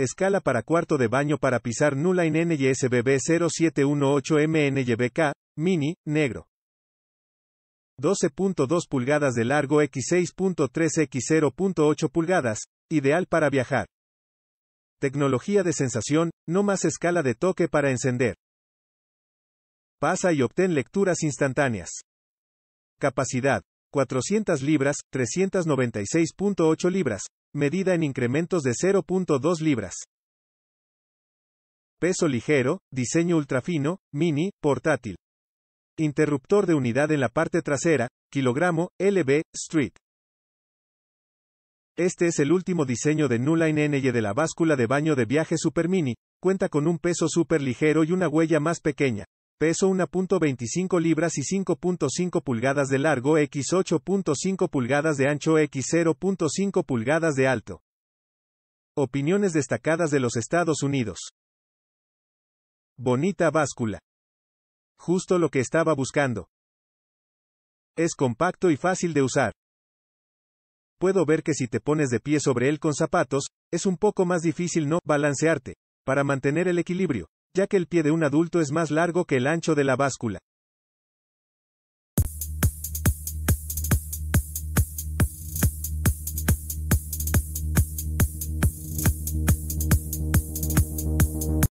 Escala para cuarto de baño para pisar nula en NYSBB 0718MNYBK, mini, negro. 12.2 pulgadas de largo x 6.3 x 0.8 pulgadas, ideal para viajar. Tecnología de sensación, no más escala de toque para encender. Pasa y obtén lecturas instantáneas. Capacidad. 400 libras, 396.8 libras, medida en incrementos de 0.2 libras. Peso ligero, diseño ultrafino, mini, portátil. Interruptor de unidad en la parte trasera, kilogramo, LB, Street. Este es el último diseño de N y de la báscula de baño de viaje Super Mini, cuenta con un peso super ligero y una huella más pequeña, peso 1.25 libras y 5.5 pulgadas de largo x 8.5 pulgadas de ancho x 0.5 pulgadas de alto. Opiniones destacadas de los Estados Unidos. Bonita báscula. Justo lo que estaba buscando. Es compacto y fácil de usar. Puedo ver que si te pones de pie sobre él con zapatos, es un poco más difícil no balancearte, para mantener el equilibrio, ya que el pie de un adulto es más largo que el ancho de la báscula.